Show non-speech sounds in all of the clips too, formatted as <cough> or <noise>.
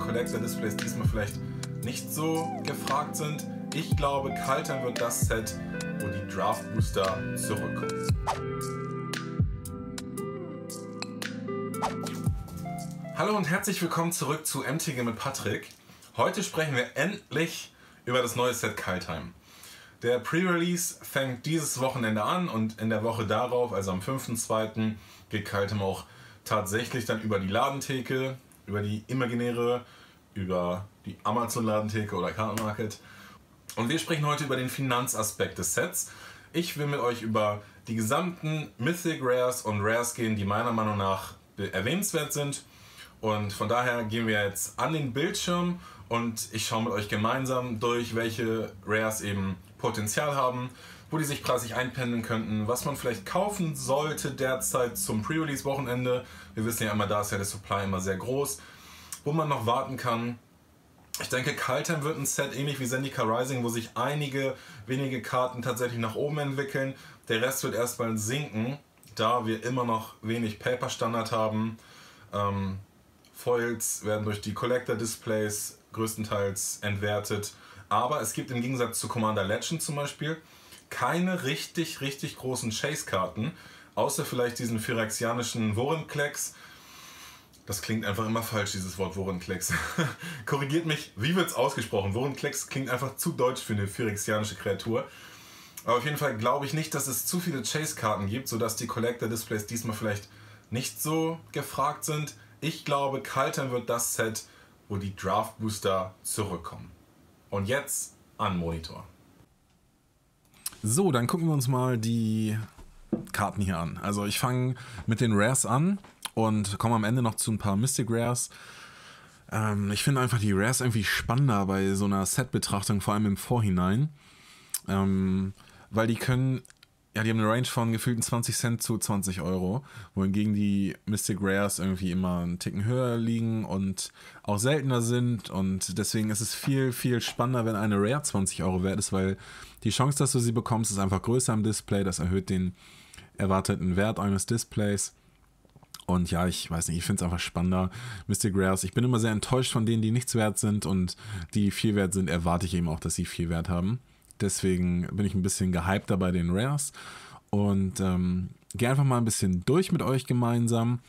die Collector Displays diesmal vielleicht nicht so gefragt sind. Ich glaube, Kaltern wird das Set, wo die Draft Booster zurückkommen. Hallo und herzlich willkommen zurück zu MTG mit Patrick. Heute sprechen wir endlich über das neue Set Kaltheim. Der Pre-Release fängt dieses Wochenende an und in der Woche darauf, also am 5.2., geht Kaltheim auch tatsächlich dann über die Ladentheke über die Imaginäre, über die Amazon-Ladentheke oder Kartenmarket. Und wir sprechen heute über den Finanzaspekt des Sets. Ich will mit euch über die gesamten Mythic Rares und Rares gehen, die meiner Meinung nach erwähnenswert sind. Und von daher gehen wir jetzt an den Bildschirm und ich schaue mit euch gemeinsam durch, welche Rares eben Potenzial haben wo die sich preislich einpendeln könnten, was man vielleicht kaufen sollte derzeit zum Pre-Release-Wochenende. Wir wissen ja immer, da ist ja der Supply immer sehr groß, wo man noch warten kann. Ich denke, Kaltheim wird ein Set ähnlich wie Zendika Rising, wo sich einige wenige Karten tatsächlich nach oben entwickeln. Der Rest wird erstmal sinken, da wir immer noch wenig Paper-Standard haben. Ähm, Foils werden durch die Collector-Displays größtenteils entwertet. Aber es gibt im Gegensatz zu Commander Legend zum Beispiel keine richtig, richtig großen Chase-Karten, außer vielleicht diesen phyrexianischen Worenklecks. Das klingt einfach immer falsch, dieses Wort Worenklecks. <laughs> Korrigiert mich, wie wird es ausgesprochen? Worenklecks klingt einfach zu deutsch für eine phyrexianische Kreatur. Aber auf jeden Fall glaube ich nicht, dass es zu viele Chase-Karten gibt, sodass die Collector-Displays diesmal vielleicht nicht so gefragt sind. Ich glaube, Kaltern wird das Set, wo die Draft-Booster zurückkommen. Und jetzt an Monitor. So, dann gucken wir uns mal die Karten hier an. Also ich fange mit den Rares an und komme am Ende noch zu ein paar Mystic Rares. Ähm, ich finde einfach die Rares irgendwie spannender bei so einer Set-Betrachtung, vor allem im Vorhinein. Ähm, weil die können ja, die haben eine Range von gefühlten 20 Cent zu 20 Euro, wohingegen die Mystic Rares irgendwie immer einen Ticken höher liegen und auch seltener sind. Und deswegen ist es viel, viel spannender, wenn eine Rare 20 Euro wert ist, weil die Chance, dass du sie bekommst, ist einfach größer am Display. Das erhöht den erwarteten Wert eines Displays. Und ja, ich weiß nicht, ich finde es einfach spannender. Mystic Rares, ich bin immer sehr enttäuscht von denen, die nichts wert sind und die viel wert sind, erwarte ich eben auch, dass sie viel wert haben. Deswegen bin ich ein bisschen gehypter bei den Rares. Und ähm, gehe einfach mal ein bisschen durch mit euch gemeinsam.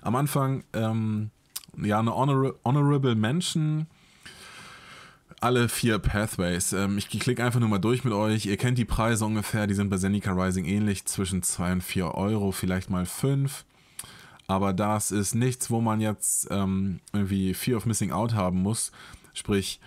Am Anfang, ähm, ja, eine Honor Honorable Mention alle vier Pathways. Ähm, ich klicke einfach nur mal durch mit euch. Ihr kennt die Preise ungefähr, die sind bei Zenica Rising ähnlich, zwischen 2 und 4 Euro, vielleicht mal 5. Aber das ist nichts, wo man jetzt ähm, irgendwie Fear of Missing Out haben muss. Sprich,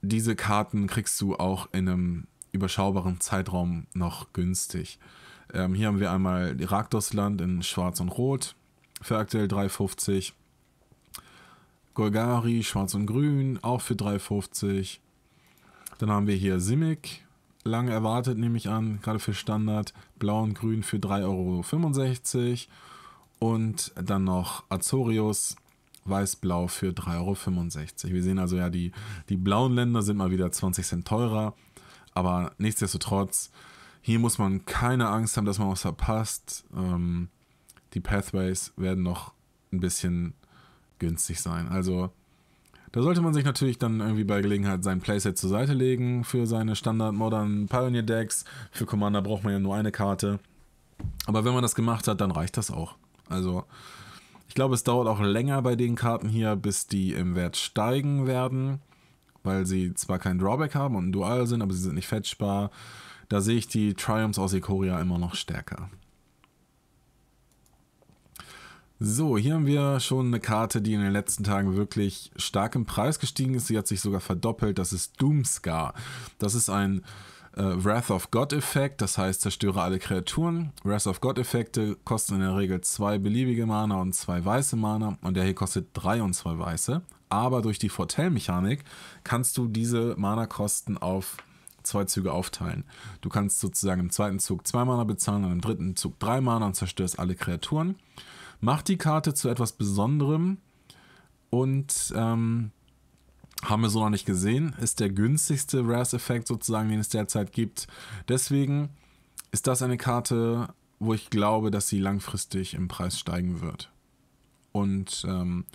diese Karten kriegst du auch in einem überschaubaren Zeitraum noch günstig. Ähm, hier haben wir einmal Land in Schwarz und Rot für aktuell 3,50. Golgari, Schwarz und Grün, auch für 3,50. Dann haben wir hier Simic, lange erwartet nehme ich an, gerade für Standard. Blau und Grün für 3,65 Euro. Und dann noch Azorius, Weiß-Blau für 3,65 Euro. Wir sehen also ja, die, die blauen Länder sind mal wieder 20 Cent teurer. Aber nichtsdestotrotz, hier muss man keine Angst haben, dass man was verpasst. Ähm, die Pathways werden noch ein bisschen günstig sein. Also da sollte man sich natürlich dann irgendwie bei Gelegenheit sein Playset zur Seite legen für seine Standard Modern Pioneer Decks. Für Commander braucht man ja nur eine Karte. Aber wenn man das gemacht hat, dann reicht das auch. Also ich glaube, es dauert auch länger bei den Karten hier, bis die im Wert steigen werden weil sie zwar keinen Drawback haben und ein Dual sind, aber sie sind nicht fetchbar. Da sehe ich die Triumphs aus Ikoria immer noch stärker. So, hier haben wir schon eine Karte, die in den letzten Tagen wirklich stark im Preis gestiegen ist. Sie hat sich sogar verdoppelt. Das ist Doomscar. Das ist ein äh, Wrath of God-Effekt, das heißt, zerstöre alle Kreaturen. Wrath of God-Effekte kosten in der Regel zwei beliebige Mana und zwei weiße Mana. Und der hier kostet drei und zwei weiße aber durch die Fortell-Mechanik kannst du diese Mana-Kosten auf zwei Züge aufteilen. Du kannst sozusagen im zweiten Zug zwei Mana bezahlen und im dritten Zug drei Mana und zerstörst alle Kreaturen. Mach die Karte zu etwas Besonderem und ähm, haben wir so noch nicht gesehen. Ist der günstigste RAS-Effekt sozusagen, den es derzeit gibt. Deswegen ist das eine Karte, wo ich glaube, dass sie langfristig im Preis steigen wird. Und ähm,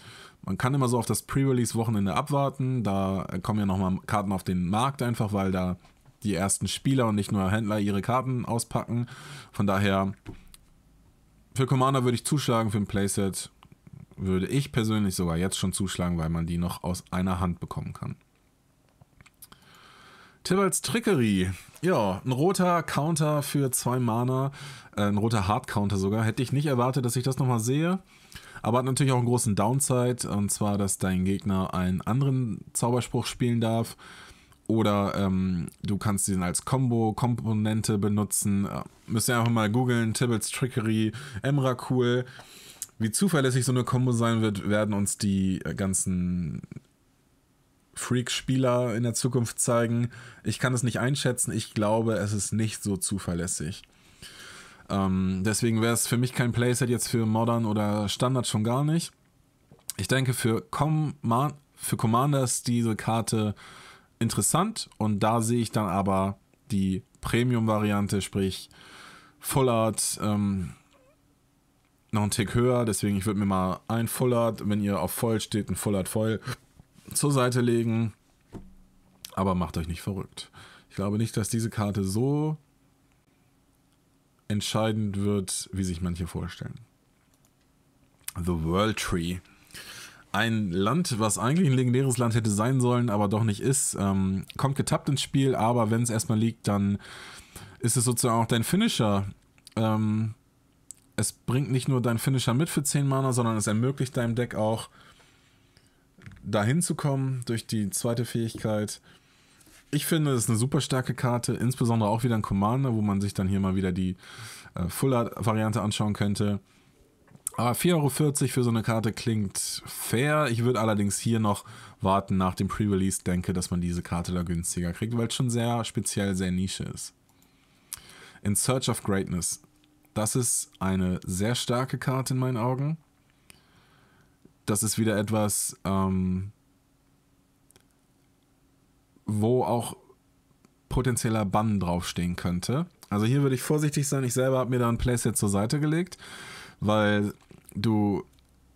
man kann immer so auf das Pre-Release-Wochenende abwarten. Da kommen ja nochmal Karten auf den Markt einfach, weil da die ersten Spieler und nicht nur Händler ihre Karten auspacken. Von daher, für Commander würde ich zuschlagen, für ein Playset würde ich persönlich sogar jetzt schon zuschlagen, weil man die noch aus einer Hand bekommen kann. Tibbalds Trickery. Ja, ein roter Counter für zwei Mana, äh, ein roter Hard-Counter sogar. Hätte ich nicht erwartet, dass ich das nochmal sehe. Aber hat natürlich auch einen großen Downside, und zwar, dass dein Gegner einen anderen Zauberspruch spielen darf. Oder ähm, du kannst ihn als Combo-Komponente benutzen. Äh, müsst ihr einfach mal googeln, Tibbles Trickery, Emra Cool. Wie zuverlässig so eine Combo sein wird, werden uns die äh, ganzen Freak-Spieler in der Zukunft zeigen. Ich kann es nicht einschätzen. Ich glaube, es ist nicht so zuverlässig. Ähm, deswegen wäre es für mich kein Playset jetzt für Modern oder Standard schon gar nicht. Ich denke, für, Com für Commander ist diese Karte interessant und da sehe ich dann aber die Premium-Variante, sprich Full Art, ähm, noch einen Tick höher. Deswegen, ich würde mir mal ein Full Art, wenn ihr auf Voll steht, ein Full Art Voll zur Seite legen. Aber macht euch nicht verrückt. Ich glaube nicht, dass diese Karte so entscheidend wird, wie sich manche vorstellen. The World Tree. Ein Land, was eigentlich ein legendäres Land hätte sein sollen, aber doch nicht ist. Ähm, kommt getappt ins Spiel, aber wenn es erstmal liegt, dann ist es sozusagen auch dein Finisher. Ähm, es bringt nicht nur dein Finisher mit für 10 Mana, sondern es ermöglicht deinem Deck auch, dahin zu kommen durch die zweite Fähigkeit. Ich finde, es ist eine super starke Karte, insbesondere auch wieder ein Commander, wo man sich dann hier mal wieder die äh, Full-Variante anschauen könnte. Aber ah, 4,40 Euro für so eine Karte klingt fair. Ich würde allerdings hier noch warten nach dem Pre-Release, denke, dass man diese Karte da günstiger kriegt, weil es schon sehr speziell, sehr Nische ist. In Search of Greatness. Das ist eine sehr starke Karte in meinen Augen. Das ist wieder etwas, ähm, wo auch potenzieller Bann draufstehen könnte. Also hier würde ich vorsichtig sein. Ich selber habe mir da ein Playset zur Seite gelegt, weil du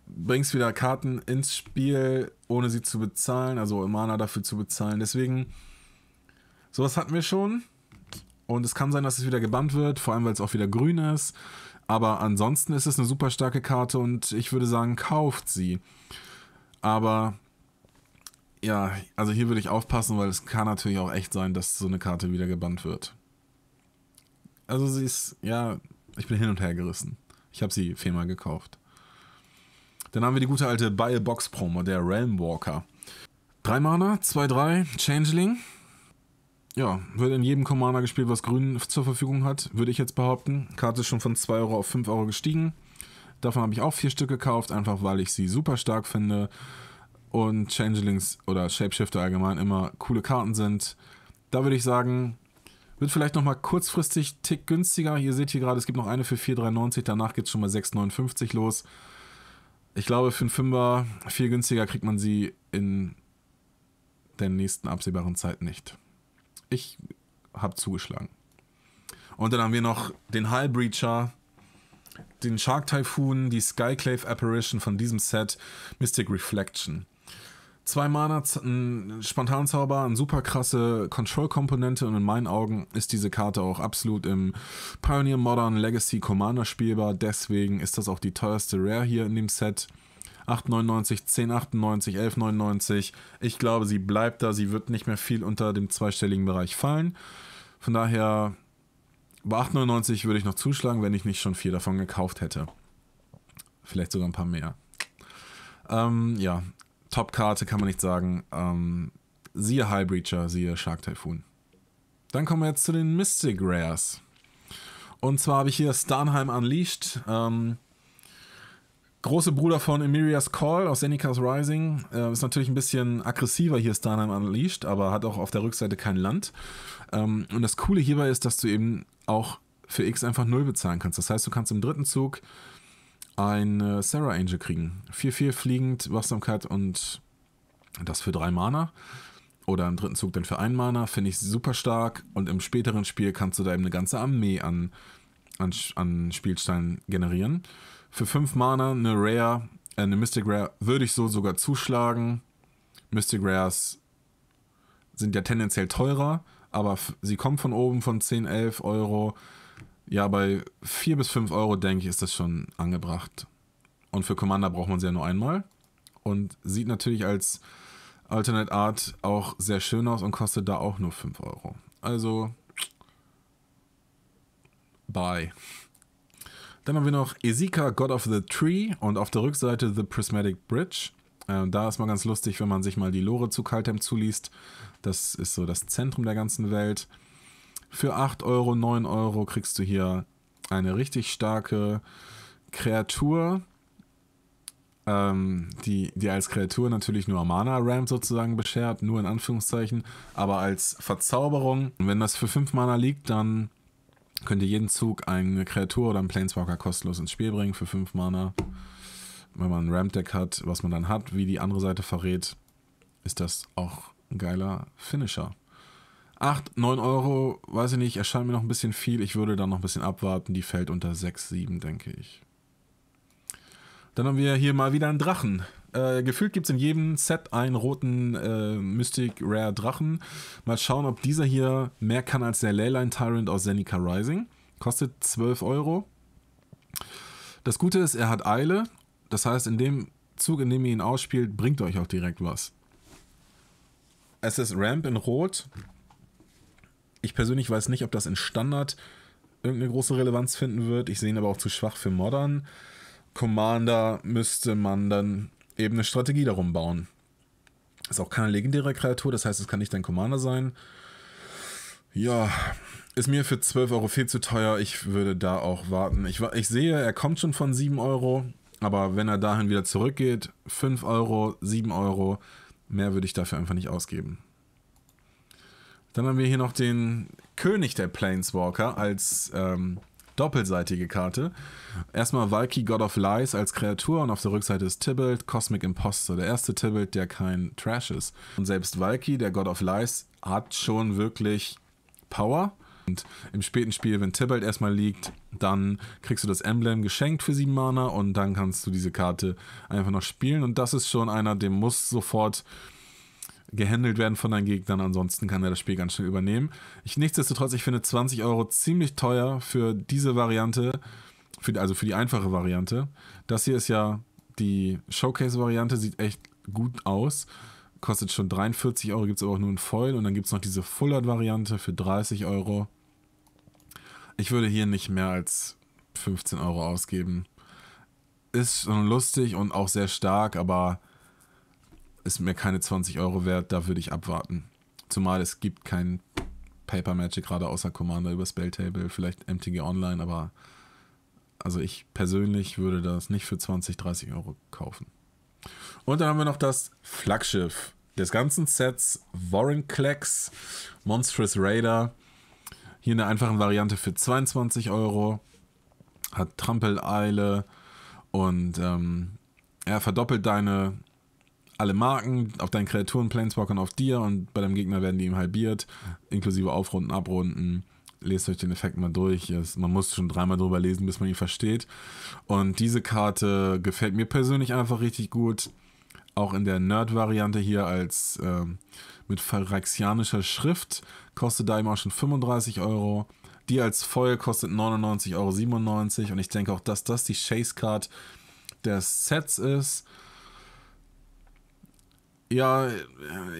bringst wieder Karten ins Spiel, ohne sie zu bezahlen, also Mana dafür zu bezahlen. Deswegen, sowas hatten wir schon. Und es kann sein, dass es wieder gebannt wird, vor allem weil es auch wieder grün ist. Aber ansonsten ist es eine super starke Karte und ich würde sagen, kauft sie. Aber ja, also hier würde ich aufpassen, weil es kann natürlich auch echt sein, dass so eine Karte wieder gebannt wird. Also sie ist, ja, ich bin hin und her gerissen. Ich habe sie viermal gekauft. Dann haben wir die gute alte Buy a Box Promo, der Realm Walker. 3 Mana, 2-3, Changeling. Ja, wird in jedem Commander gespielt, was Grün zur Verfügung hat, würde ich jetzt behaupten. Karte ist schon von 2 Euro auf 5 Euro gestiegen. Davon habe ich auch vier Stück gekauft, einfach weil ich sie super stark finde und Changelings oder Shapeshifter allgemein immer coole Karten sind. Da würde ich sagen, wird vielleicht nochmal kurzfristig Tick günstiger. Ihr seht hier gerade, es gibt noch eine für 4,93, danach geht es schon mal 6,59 los. Ich glaube, für einen Fünfer viel günstiger kriegt man sie in der nächsten absehbaren Zeit nicht. Ich habe zugeschlagen. Und dann haben wir noch den High Breacher, den Shark Typhoon, die Skyclave Apparition von diesem Set, Mystic Reflection. Zwei Mana, ein Spontanzauber, eine super krasse Control-Komponente und in meinen Augen ist diese Karte auch absolut im Pioneer Modern Legacy Commander spielbar. Deswegen ist das auch die teuerste Rare hier in dem Set. 8,99, 10,98, 11,99. Ich glaube, sie bleibt da. Sie wird nicht mehr viel unter dem zweistelligen Bereich fallen. Von daher, bei 8,99 würde ich noch zuschlagen, wenn ich nicht schon vier davon gekauft hätte. Vielleicht sogar ein paar mehr. Ähm, ja, Top-Karte kann man nicht sagen. Ähm, siehe High Breacher, siehe Shark Typhoon. Dann kommen wir jetzt zu den Mystic Rares. Und zwar habe ich hier Starnheim Unleashed. Ähm, große Bruder von Emiria's Call aus Zenica's Rising. Äh, ist natürlich ein bisschen aggressiver hier Starnheim Unleashed, aber hat auch auf der Rückseite kein Land. Ähm, und das Coole hierbei ist, dass du eben auch für X einfach 0 bezahlen kannst. Das heißt, du kannst im dritten Zug eine Sarah Angel kriegen. 4-4 fliegend, Wachsamkeit und das für drei Mana. Oder im dritten Zug dann für einen Mana. Finde ich super stark. Und im späteren Spiel kannst du da eben eine ganze Armee an, an, an Spielsteinen generieren. Für fünf Mana eine Rare, äh, eine Mystic Rare würde ich so sogar zuschlagen. Mystic Rares sind ja tendenziell teurer, aber sie kommen von oben von 10, 11 Euro ja, bei 4 bis 5 Euro, denke ich, ist das schon angebracht. Und für Commander braucht man sie ja nur einmal. Und sieht natürlich als Alternate Art auch sehr schön aus und kostet da auch nur 5 Euro. Also, bye. Dann haben wir noch Ezika, God of the Tree und auf der Rückseite The Prismatic Bridge. Ähm, da ist mal ganz lustig, wenn man sich mal die Lore zu Kaltem zuliest. Das ist so das Zentrum der ganzen Welt. Für 8 Euro, 9 Euro kriegst du hier eine richtig starke Kreatur, ähm, die, die als Kreatur natürlich nur Mana Ramp sozusagen beschert, nur in Anführungszeichen, aber als Verzauberung. Und wenn das für 5 Mana liegt, dann könnt ihr jeden Zug eine Kreatur oder einen Planeswalker kostenlos ins Spiel bringen für 5 Mana. Wenn man ein Ramp-Deck hat, was man dann hat, wie die andere Seite verrät, ist das auch ein geiler Finisher. 8, 9 Euro, weiß ich nicht, erscheint mir noch ein bisschen viel. Ich würde dann noch ein bisschen abwarten. Die fällt unter 6, 7, denke ich. Dann haben wir hier mal wieder einen Drachen. Äh, gefühlt gibt es in jedem Set einen roten äh, Mystic Rare Drachen. Mal schauen, ob dieser hier mehr kann als der Leyline Tyrant aus Zenica Rising. Kostet 12 Euro. Das Gute ist, er hat Eile. Das heißt, in dem Zug, in dem ihr ihn ausspielt, bringt euch auch direkt was. Es ist Ramp in Rot. Ich persönlich weiß nicht, ob das in Standard irgendeine große Relevanz finden wird. Ich sehe ihn aber auch zu schwach für Modern. Commander müsste man dann eben eine Strategie darum bauen. Ist auch keine legendäre Kreatur, das heißt, es kann nicht dein Commander sein. Ja, ist mir für 12 Euro viel zu teuer. Ich würde da auch warten. Ich, ich sehe, er kommt schon von 7 Euro, aber wenn er dahin wieder zurückgeht, 5 Euro, 7 Euro, mehr würde ich dafür einfach nicht ausgeben. Dann haben wir hier noch den König der Planeswalker als ähm, doppelseitige Karte. Erstmal Valky, God of Lies als Kreatur und auf der Rückseite ist Tybalt, Cosmic Imposter. Der erste Tybalt, der kein Trash ist. Und selbst Valky, der God of Lies, hat schon wirklich Power. Und im späten Spiel, wenn Tybalt erstmal liegt, dann kriegst du das Emblem geschenkt für sieben Mana und dann kannst du diese Karte einfach noch spielen. Und das ist schon einer, dem muss sofort gehandelt werden von deinen Gegnern. Ansonsten kann er das Spiel ganz schnell übernehmen. Ich, nichtsdestotrotz, ich finde 20 Euro ziemlich teuer für diese Variante, für, also für die einfache Variante. Das hier ist ja die Showcase-Variante, sieht echt gut aus. Kostet schon 43 Euro, gibt es aber auch nur in Foil. Und dann gibt es noch diese full variante für 30 Euro. Ich würde hier nicht mehr als 15 Euro ausgeben. Ist schon lustig und auch sehr stark, aber ist mir keine 20 Euro wert, da würde ich abwarten. Zumal es gibt kein Paper Magic gerade außer Commander über Spelltable, vielleicht MTG Online, aber also ich persönlich würde das nicht für 20, 30 Euro kaufen. Und dann haben wir noch das Flaggschiff des ganzen Sets Warren Klecks Monstrous Raider. Hier in der einfachen Variante für 22 Euro. Hat Trampeleile und ähm, er verdoppelt deine alle Marken auf deinen Kreaturen, Planeswalkern auf dir und bei deinem Gegner werden die ihm halbiert, inklusive Aufrunden, Abrunden. Lest euch den Effekt mal durch. man muss schon dreimal drüber lesen, bis man ihn versteht. Und diese Karte gefällt mir persönlich einfach richtig gut. Auch in der Nerd-Variante hier als äh, mit pharaxianischer Schrift kostet da eben auch schon 35 Euro. Die als voll kostet 99,97 Euro. Und ich denke auch, dass das die Chase-Card des Sets ist. Ja,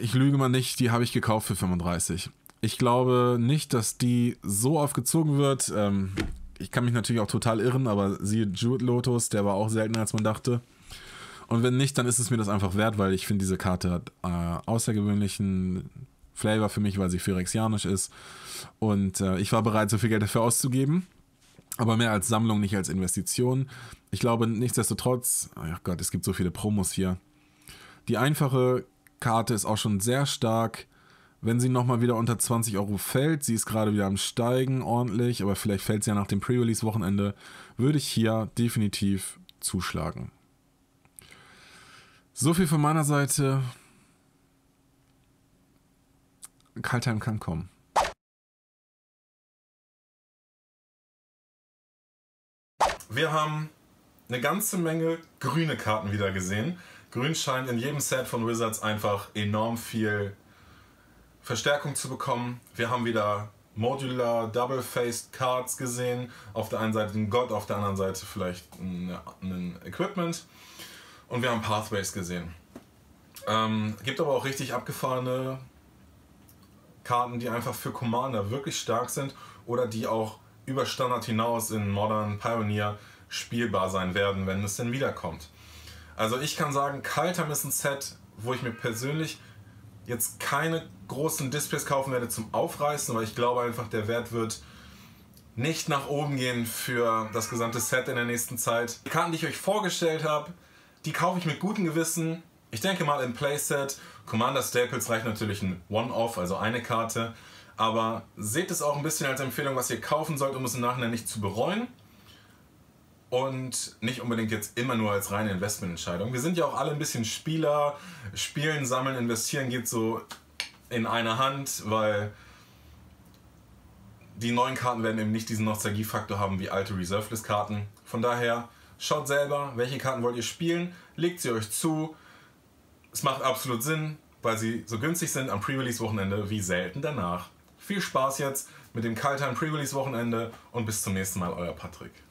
ich lüge mal nicht, die habe ich gekauft für 35. Ich glaube nicht, dass die so aufgezogen wird. Ähm, ich kann mich natürlich auch total irren, aber siehe Jude Lotus, der war auch seltener, als man dachte. Und wenn nicht, dann ist es mir das einfach wert, weil ich finde, diese Karte hat äh, außergewöhnlichen Flavor für mich, weil sie phyrexianisch ist. Und äh, ich war bereit, so viel Geld dafür auszugeben. Aber mehr als Sammlung, nicht als Investition. Ich glaube, nichtsdestotrotz, ach Gott, es gibt so viele Promos hier. Die einfache Karte ist auch schon sehr stark. Wenn sie nochmal wieder unter 20 Euro fällt, sie ist gerade wieder am Steigen ordentlich, aber vielleicht fällt sie ja nach dem Pre-Release-Wochenende, würde ich hier definitiv zuschlagen. So viel von meiner Seite. Kaltheim kann kommen. Wir haben eine ganze Menge grüne Karten wieder gesehen. Grün scheint in jedem Set von Wizards einfach enorm viel Verstärkung zu bekommen. Wir haben wieder Modular Double-Faced Cards gesehen. Auf der einen Seite einen Gott, auf der anderen Seite vielleicht ein Equipment. Und wir haben Pathways gesehen. Ähm, gibt aber auch richtig abgefahrene Karten, die einfach für Commander wirklich stark sind oder die auch über Standard hinaus in Modern Pioneer spielbar sein werden, wenn es denn wiederkommt. Also ich kann sagen, Kaltam ist ein Set, wo ich mir persönlich jetzt keine großen Displays kaufen werde zum Aufreißen, weil ich glaube einfach, der Wert wird nicht nach oben gehen für das gesamte Set in der nächsten Zeit. Die Karten, die ich euch vorgestellt habe, die kaufe ich mit gutem Gewissen. Ich denke mal im Playset. Commander Staples reicht natürlich ein One-Off, also eine Karte. Aber seht es auch ein bisschen als Empfehlung, was ihr kaufen sollt, um es im Nachhinein nicht zu bereuen und nicht unbedingt jetzt immer nur als reine Investmententscheidung. Wir sind ja auch alle ein bisschen Spieler. Spielen, sammeln, investieren geht so in einer Hand, weil die neuen Karten werden eben nicht diesen Nostalgiefaktor haben wie alte Reserveless-Karten. Von daher schaut selber, welche Karten wollt ihr spielen, legt sie euch zu. Es macht absolut Sinn, weil sie so günstig sind am Pre-Release-Wochenende wie selten danach. Viel Spaß jetzt mit dem kalten Pre-Release-Wochenende und bis zum nächsten Mal, euer Patrick.